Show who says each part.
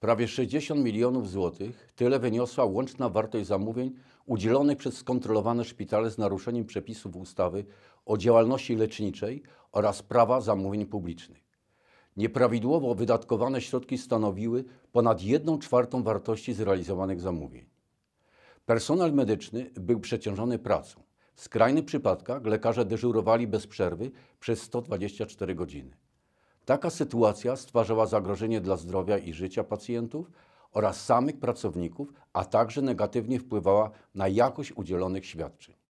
Speaker 1: Prawie 60 milionów złotych tyle wyniosła łączna wartość zamówień udzielonych przez skontrolowane szpitale z naruszeniem przepisów ustawy o działalności leczniczej oraz prawa zamówień publicznych. Nieprawidłowo wydatkowane środki stanowiły ponad 1 czwartą wartości zrealizowanych zamówień. Personel medyczny był przeciążony pracą. W skrajnych przypadkach lekarze dyżurowali bez przerwy przez 124 godziny. Taka sytuacja stwarzała zagrożenie dla zdrowia i życia pacjentów oraz samych pracowników, a także negatywnie wpływała na jakość udzielonych świadczeń.